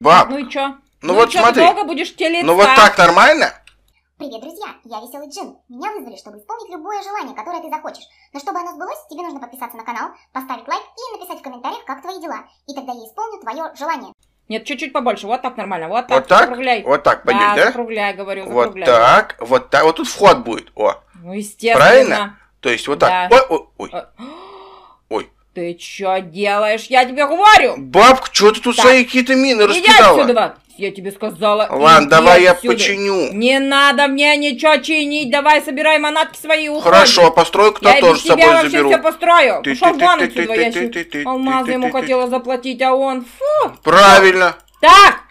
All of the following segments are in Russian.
Баб, ну и чё? Ну, ну вот чё, смотри. долго будешь телиться? Ну вот так нормально? Привет, друзья! Я Веселый Джин. Меня вызвали, чтобы исполнить любое желание, которое ты захочешь. Но чтобы оно сбылось, тебе нужно подписаться на канал, поставить лайк и написать в комментариях, как твои дела. И тогда я исполню твое желание. Нет, чуть-чуть побольше. Вот так нормально. Вот так. Вот так? Закругляй. Вот так, пойдет, да? закругляй, говорю, закругляй. Вот так, вот так. Вот тут вход будет. О. Ну, естественно. Правильно? То есть вот так. Да. Ой, ой, ой. Э, ты чё делаешь? Я тебе говорю! Бабка, чё ты тут так. свои какие-то мины Иди раскидала? Иди отсюда! Я тебе сказала, Ладно, давай отсюда. я починю. Не надо мне ничего чинить. Давай, собирай манатки свои и Хорошо, а постройку я тоже с собой заберу. Я вообще все построю. Ты, Пошел ты, вон ты, отсюда, я ты, ему ты, хотела заплатить, а он... Фу. Правильно. Так!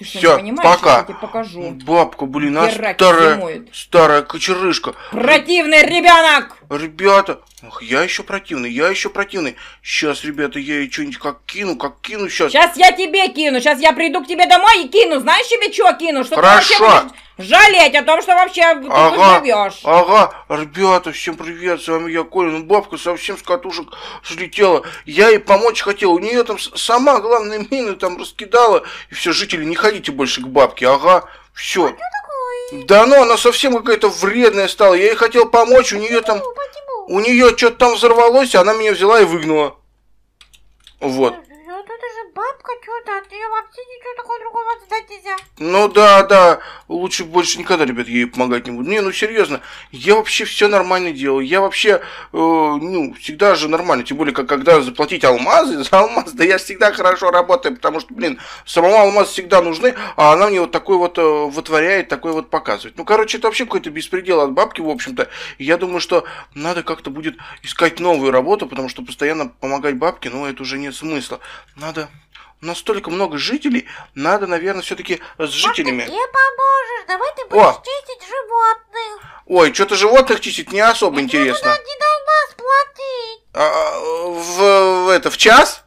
Все, пока. Я тебе покажу. Бабка, блин, а старая, старая кочерышка. Противный ребенок! ребята, ох, я еще противный, я еще противный. Сейчас, ребята, я ей что-нибудь как кину, как кину сейчас. Сейчас я тебе кину, сейчас я приду к тебе домой и кину. Знаешь, тебе что кину? Что Хорошо. вообще жалеть о том, что вообще ага, ты живешь. Ага, ребята, всем привет, с вами я, Коля, ну Бабка совсем с катушек слетела. Я ей помочь хотел. У нее там сама главная мина там раскидала. И все, жители, не ходите больше к бабке, ага, все. А да ну, она совсем какая-то вредная стала. Я ей хотел помочь, у нее там... У нее что-то там взорвалось, она меня взяла и выгнула. Вот бабка чудо, от нее вообще ничего такого другого ждать нельзя. Ну да, да, лучше больше никогда, ребят, ей помогать не буду. Не, ну серьезно, я вообще все нормально делаю, я вообще, э, ну, всегда же нормально, тем более, как когда заплатить алмазы, за алмаз, да я всегда хорошо работаю, потому что, блин, самому алмаз всегда нужны, а она мне вот такой вот э, вытворяет, такой вот показывает. Ну, короче, это вообще какой-то беспредел от бабки, в общем-то, я думаю, что надо как-то будет искать новую работу, потому что постоянно помогать бабке, ну, это уже нет смысла. Надо настолько много жителей, надо, наверное, все-таки с жителями. Может, ты мне поможешь? Давай ты будешь О. чистить животных. Ой, что-то животных чистить не особо И ну, интересно. Ну, ну, не должна платить. А, а, в, в это в час?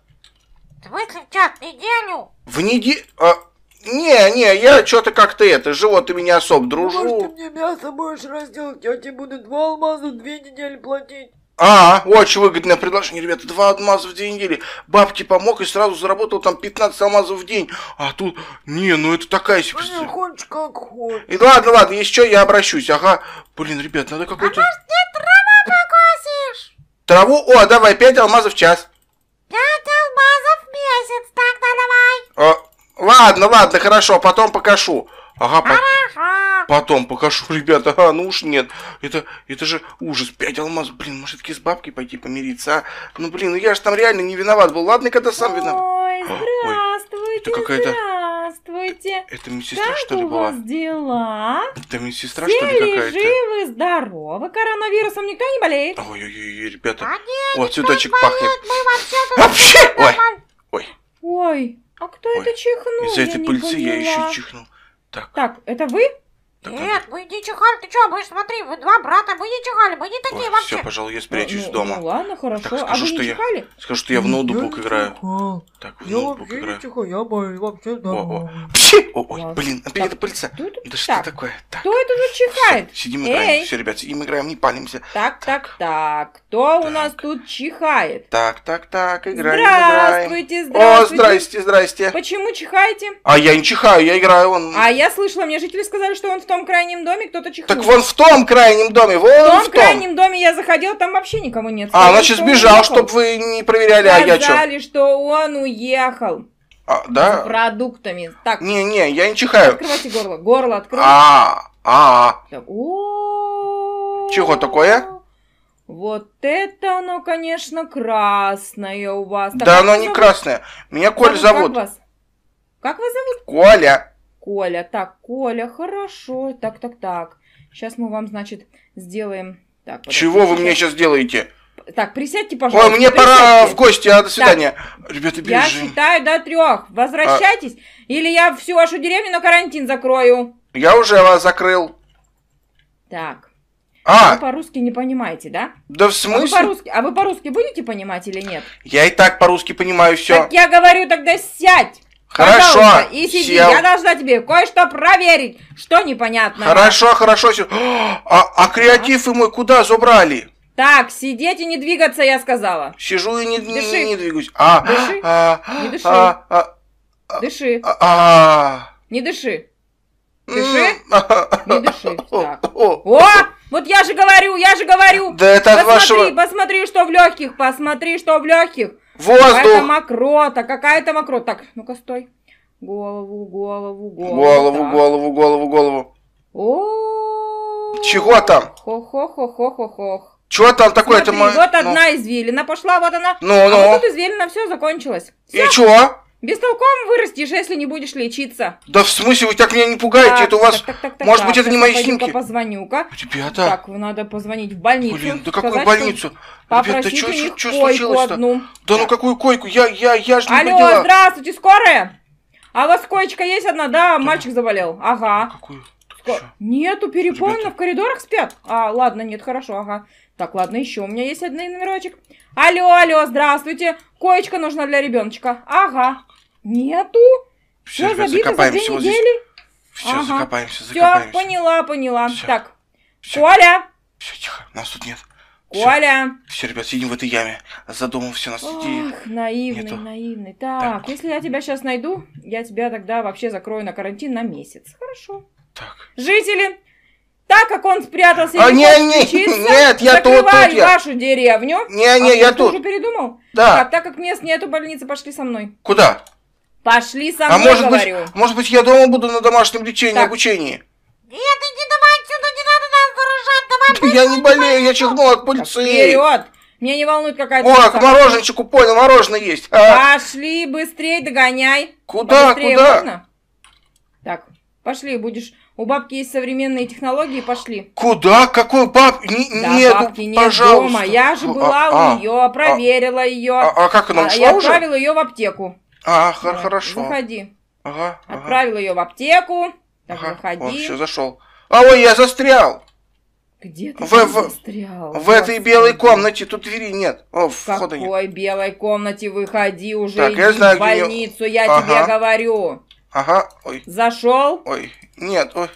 В смысле в час? В неделю? В неделю? А, не, не, я что-то как-то это, с меня не особо дружу. Может, ты мне мясо будешь разделать, я тебе буду два алмаза две недели платить. А, очень выгодное предложение, ребята, два алмаза в день ели. Бабки помог и сразу заработал там 15 алмазов в день. А тут, не, ну это такая себе... Ну, как хочешь. И ладно, ладно, если что, я обращусь. Ага, блин, ребят, надо а какой-то... А может, ты траву покосишь? Траву? О, давай, 5 алмазов в час. 5 алмазов в месяц, тогда давай. А, ладно, ладно, хорошо, потом покажу. Ага, Хорошо. По... Потом покажу, ребята, а, ну уж нет, это, это же ужас, пять алмазов, блин, может таки с бабкой пойти помириться, а? Ну блин, ну я же там реально не виноват был, ладно, когда сам виноват. Ой, здравствуйте, Ой, это здравствуйте. Это, медсестра как что ли у была? вас дела? Это медсестра Все что ли какая-то? живы, здоровы, коронавирусом никто не болеет? Ой-ой-ой, ребята, а нет, вот цветочек пахнет. Вообще, ой, ой. Ой, а кто Ой. это чихнул? Из-за этой пыльцы я еще чихнул. Так. Так, это вы? Нет, вы не чихали, ты что, будешь, смотри, вы два брата, вы не чихали, мы не такие Ой, вообще. Все, пожалуй, я ну, спрячусь ну, дома. Ну, ладно, хорошо. Так, скажу, а вы что чихали? Я, скажу, что я в ноутбук играю. Чихал. Так, я ноутбук вообще играю. ничего, я боюсь вообще да. О, о. Пши! О, ой, блин, опять это пыльца. Ну да что такое? Так. Кто это же чихает? Все, сидим играем, все, ребят, сидим играем, не палимся. Так, так, так, кто так. у нас тут чихает? Так, так, так, играем, здравствуйте, играем. Здравствуйте, О, здрасте, здрасте. Почему чихаете? А я не чихаю, я играю, он... А я слышала, мне жители сказали, что он в том крайнем доме кто-то чихает. Так вон в том крайнем доме, вон в том. В том крайнем доме я заходила, там вообще никого нет. А, значит, сбежал, чтобы вы не проверяли, а я что? Сказали, что он уехал уехал. А, да? За продуктами. Так. Не, не, я не чихаю. Открывайте горло. Горло открывайте. А, а. -а. Чего такое? Вот это оно, конечно, красное у вас. Так, да, оно зовут? не красное. Меня Коля зовут. Как вас? Как вас зовут? Коля. Коля. Так, Коля, хорошо. Так, так, так. Сейчас мы вам, значит, сделаем... Так, подожди. Чего вы мне сейчас делаете? Так, присядьте, пожалуйста. Ой, мне присядьте. пора в гости, а до свидания. Так. Ребята, бежим. Я считаю до трех. А. Возвращайтесь, а... или я всю вашу деревню на карантин закрою. Я уже вас закрыл. Так. А! а вы по-русски не понимаете, да? Да в смысле? А вы, по-русски, а вы по-русски будете понимать или нет? Я и так по-русски понимаю все. Так я говорю, тогда сядь! Хорошо, Пожалуйста, и сиди, сел. я должна тебе кое-что проверить, что непонятно. Хорошо, хорошо. А, а креатив и мой куда забрали? Так, сидеть и не двигаться, я сказала. Сижу и не, дыши. не, не двигаюсь. А, дыши. А, а, не дыши. А, а, а, дыши. А, а. Не дыши. Дыши. Не дыши. Так. О, вот я же говорю, я же говорю. Да это посмотри, от вашего... Посмотри, что в легких, посмотри, что в легких. Воздух. Какая-то мокрота, какая-то мокрота. Так, ну-ка, стой. Голову, голову, голову. Голову, так. голову, голову, голову. О. Чего там? Хо-хо-хо-хо-хо-хо. Чего там такое? Смотри, это вот ну... одна извилина пошла, вот она. Ну, ну. А вот ну. тут извилина, все, закончилось. Все. И чего? Бестолком вырастешь, если не будешь лечиться. Да в смысле, вы так меня не пугаете, так, это у вас... Так, так, так, Может так, быть, это не мои снимки? Позвоню-ка. Ребята. Так, надо позвонить в больницу. Блин, да какую сказать, больницу? Ребята, да что, что, что случилось-то? Одну. Да ну какую койку? Я, я, я ж не Алло, поняла. здравствуйте, скорая? А у вас коечка есть одна? Да, да. мальчик заболел. Ага. Какую? Ко... Нету перепон, в коридорах спят. А, ладно, нет, хорошо, ага. Так, ладно, еще у меня есть один номерочек. Алло, алло, здравствуйте. Коечка нужна для ребеночка. Ага. Нету? Все, Все забито за две недели? Здесь... Все, ага. закопаемся, закопаемся. Все, поняла, поняла. Все. Так, Все. Коля! Все, тихо, нас тут нет. Коля! Все, все, ребят, сидим в этой яме. За домом все нас Ох, сидит. наивный, Нету. наивный. Так, так, если я тебя сейчас найду, я тебя тогда вообще закрою на карантин на месяц. Хорошо. Так. Жители, так как он спрятался а, и не, не, нет, я тут, тут, я. вашу деревню. Не, не, а я тут. уже передумал? Да. Так, так как мест нету больницы, пошли со мной. Куда? Пошли со а мной, а может говорю. Быть, может быть, я дома буду на домашнем лечении, так. обучении? Нет, иди давай отсюда, не надо нас заражать, давай быстро, Я не болею, я чихнул от пыльцы. Вперед! Мне не волнует какая-то... О, к мороженчику, понял, мороженое есть. А? Пошли, быстрее догоняй. Куда, Побыстрее куда? Можно? Так, пошли, будешь у бабки есть современные технологии, пошли. Куда? Какой баб? Н- да, нет, бабки нет пожалуйста. дома. Я же а, была а, у нее, а, проверила а, ее. А, а как она а, ушла Я отправила ее в аптеку. А, хор- хорошо. Заходи. Ага, ага. Отправила ее в аптеку. Так, ага, заходи. Он все зашел. А ой, я застрял. Где ты в, в, застрял? В Господи. этой белой комнате тут двери нет. О, в входа какой нет. белой комнате? Выходи уже, так, иди я знаю, в больницу, где... я ага. тебе говорю. Ага, ой. Зашел? Ой, нет, ой.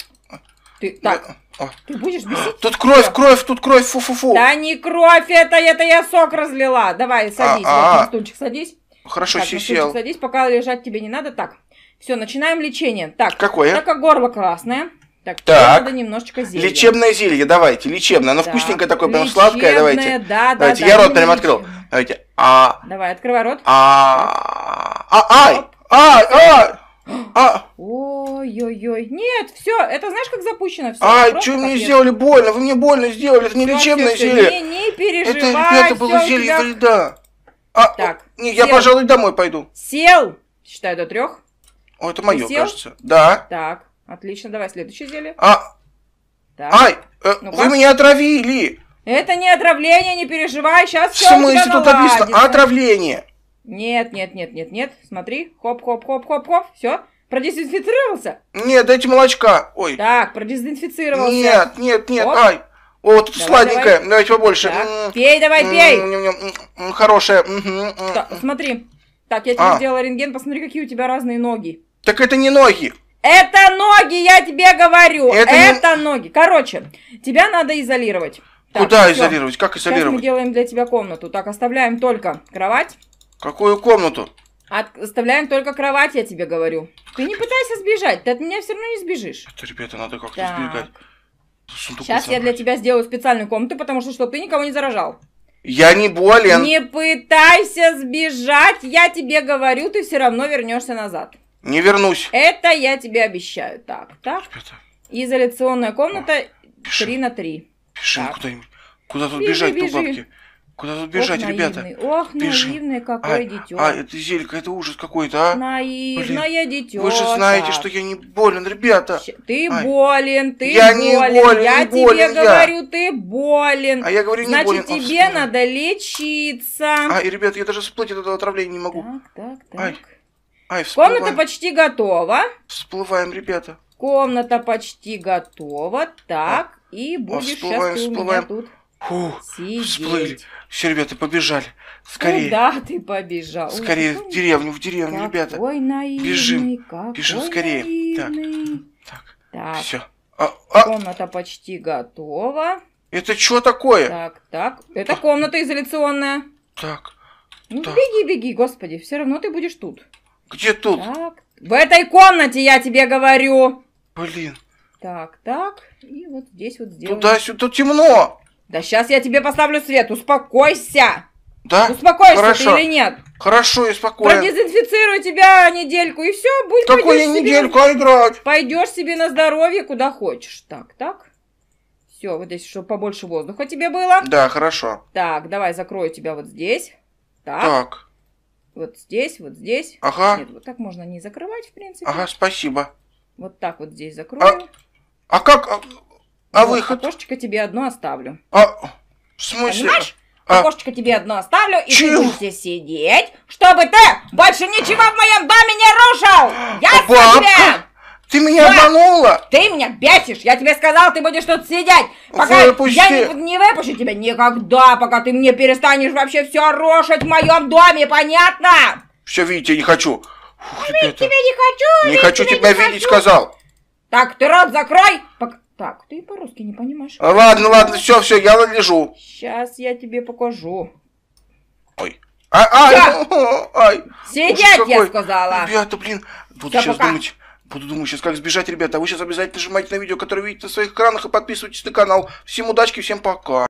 Ты, так, я... ты будешь бесить? Тут кровь, да. кровь, тут кровь, фу-фу-фу. Да не кровь, это, это я сок разлила. Давай, а, садись, а, вот, стульчик садись. Хорошо, так, сел. садись, пока лежать тебе не надо. Так, все, начинаем лечение. Так, Какое? так как горло красное. Так, так. надо немножечко зелья. Лечебное зелье, давайте, лечебное. Оно да. вкусненькое такое, прям лечебное, сладкое, давайте. Да, да, давайте, да, я да, рот прям открыл. Давайте. А. Давай, открывай рот. А. А. а ай! Ай! Ай! А! Ой-ой-ой. Нет, все, это знаешь, как запущено все. А, что мне сделали больно? Вы мне больно сделали, это не все, лечебное все, зелье. Не, не переживай. Это, это было зелье тебя... вреда. А, так, не, я, пожалуй, домой пойду. Сел. Считаю до трех. О, это мое, кажется. Да. Так, отлично, давай следующее зелье. А, так. Ай, э, ну вы меня отравили! Это не отравление, не переживай, сейчас все В смысле тут написано отравление? Нет, нет, нет, нет, нет. Смотри. Хоп, хоп, хоп, хоп, хоп. Все. Продезинфицировался? Нет, дайте молочка. Ой. Так, продезинфицировался. Нет, нет, нет. Хоп. Ай. О, вот это давай, сладенькое. Давай. Давайте побольше. Так. М-м-м. Пей, давай, м-м-м, пей. М-м-м, м-м, Хорошее. М-м. смотри. Так, я тебе а. сделала рентген. Посмотри, какие у тебя разные ноги. Так это не ноги. Это ноги, я тебе говорю. Это, это не... ноги. Короче, тебя надо изолировать. Так, Куда всё. изолировать? Как изолировать? Сейчас мы делаем для тебя комнату. Так, оставляем только кровать. Какую комнату? Оставляем только кровать, я тебе говорю. Ты не пытайся сбежать, ты от меня все равно не сбежишь. Это, ребята, надо как-то сбегать. Сундук Сейчас собрать. я для тебя сделаю специальную комнату, потому что, что ты никого не заражал. Я не болен. Не пытайся сбежать, я тебе говорю, ты все равно вернешься назад. Не вернусь. Это я тебе обещаю. Так, так. Ребята. Изоляционная комната О, 3 на 3. Бежим ну, куда-нибудь. Куда тут бежать, бежи. бабки? Куда тут бежать, ох, ребята? Ох, Бежим. наивное какое а, дитё. А, это Зелька, это ужас какой-то, а? Наивное дитё. Вы же знаете, что я не болен, ребята. Ты болен, ты я болен. Не болен. Я тебе болен, говорю, я. ты болен. А я говорю, не Значит, болен. Значит, тебе а, надо лечиться. А, и, ребята, я даже всплыть от этого отравления не могу. Так, так, так. Ай. Ай, всплываем. Комната почти готова. Всплываем, ребята. Комната почти готова. Так, а. и а будешь а, всплываем, сейчас всплываем. у меня тут... Фу, сидеть. всплыли. Все, ребята, побежали. Скорее. Куда ты побежал? Скорее, в деревню, в деревню, какой ребята. Наивный, бежим, какой бежим скорее. Наивный. Так, так, так. все. А, а. Комната почти готова. Это что такое? Так, так, это а. комната изоляционная. Так. Ну, так. беги, беги, господи, все равно ты будешь тут. Где тут? Так, в этой комнате, я тебе говорю. Блин. Так, так, и вот здесь вот сделаем. Туда-сюда темно. Да сейчас я тебе поставлю свет, успокойся! Да? Успокойся Хорошо. ты или нет? Хорошо, я спокойно. Продезинфицирую тебя недельку и все, будь Какую недельку себе... А играть? Пойдешь себе на здоровье, куда хочешь. Так, так. Все, вот здесь, чтобы побольше воздуха тебе было. Да, хорошо. Так, давай закрою тебя вот здесь. Так. Так. Вот здесь, вот здесь. Ага. Нет, вот так можно не закрывать, в принципе. Ага, спасибо. Вот так вот здесь а закрою. А, а как... А вот, ну, выход? Окошечко тебе одно оставлю. А, в смысле? Понимаешь? А... Окошечко тебе одно оставлю, и Чего? ты будешь здесь сидеть, чтобы ты больше ничего в моем доме не рушил! Я Бабка? тебе? Ты меня да. обманула! Ты меня бесишь! Я тебе сказал, ты будешь тут сидеть! Пока Выпусти. я не, не выпущу тебя никогда, пока ты мне перестанешь вообще все рушить в моем доме, понятно? Все, видите, не хочу. Фух, а видеть тебя не хочу! Не хочу тебя, тебя не видеть, хочу. сказал! Так, ты рот закрой! Пока... Так, ты по-русски не понимаешь. А, ладно, ладно, все, все, я лежу. Сейчас я тебе покажу. Ой. А, а, а, ай. Сидеть, я сказала. Ребята, блин, буду все, сейчас пока. думать. Буду думать сейчас, как сбежать, ребята. вы сейчас обязательно нажимайте на видео, которое видите на своих экранах, и подписывайтесь на канал. Всем удачи, всем пока.